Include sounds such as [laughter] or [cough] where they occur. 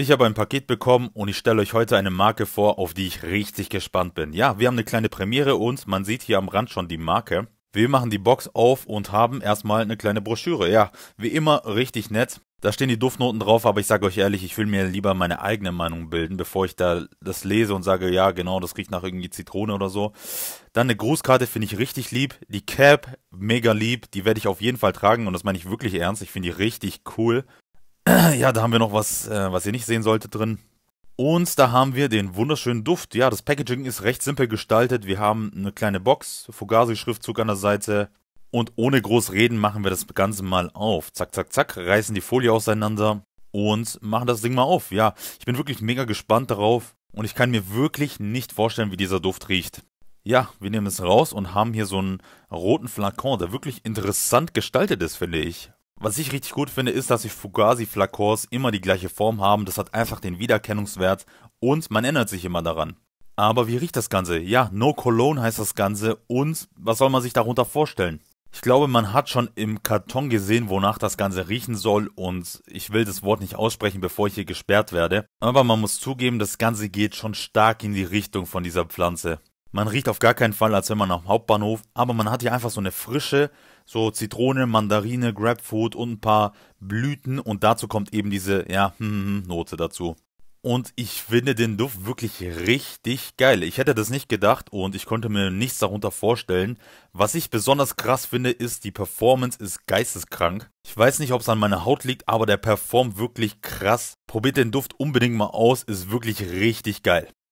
Ich habe ein Paket bekommen und ich stelle euch heute eine Marke vor, auf die ich richtig gespannt bin. Ja, wir haben eine kleine Premiere und man sieht hier am Rand schon die Marke. Wir machen die Box auf und haben erstmal eine kleine Broschüre. Ja, wie immer richtig nett. Da stehen die Duftnoten drauf, aber ich sage euch ehrlich, ich will mir lieber meine eigene Meinung bilden, bevor ich da das lese und sage, ja genau, das riecht nach irgendwie Zitrone oder so. Dann eine Grußkarte finde ich richtig lieb. Die Cap, mega lieb. Die werde ich auf jeden Fall tragen und das meine ich wirklich ernst. Ich finde die richtig cool. [clears throat] Ja, da haben wir noch was, äh, was ihr nicht sehen solltet drin. Und da haben wir den wunderschönen Duft. Ja, das Packaging ist recht simpel gestaltet. Wir haben eine kleine Box, Fugazi-Schriftzug an der Seite. Und ohne groß reden machen wir das Ganze mal auf. Zack, zack, zack, reißen die Folie auseinander und machen das Ding mal auf. Ja, ich bin wirklich mega gespannt darauf und ich kann mir wirklich nicht vorstellen, wie dieser Duft riecht. Ja, wir nehmen es raus und haben hier so einen roten Flakon, der wirklich interessant gestaltet ist, finde ich. Was ich richtig gut finde, ist, dass die Fugazi-Flakors immer die gleiche Form haben. Das hat einfach den Wiedererkennungswert und man ändert sich immer daran. Aber wie riecht das Ganze? Ja, No Cologne heißt das Ganze und was soll man sich darunter vorstellen? Ich glaube, man hat schon im Karton gesehen, wonach das Ganze riechen soll und ich will das Wort nicht aussprechen, bevor ich hier gesperrt werde. Aber man muss zugeben, das Ganze geht schon stark in die Richtung von dieser Pflanze. Man riecht auf gar keinen Fall, als wenn man am Hauptbahnhof, aber man hat hier einfach so eine frische, so Zitrone, Mandarine, Grapefruit und ein paar Blüten und dazu kommt eben diese, ja, hm, hm, hm, Note dazu. Und ich finde den Duft wirklich richtig geil. Ich hätte das nicht gedacht und ich konnte mir nichts darunter vorstellen. Was ich besonders krass finde, ist, die Performance ist geisteskrank. Ich weiß nicht, ob es an meiner Haut liegt, aber der performt wirklich krass. Probiert den Duft unbedingt mal aus, ist wirklich richtig geil.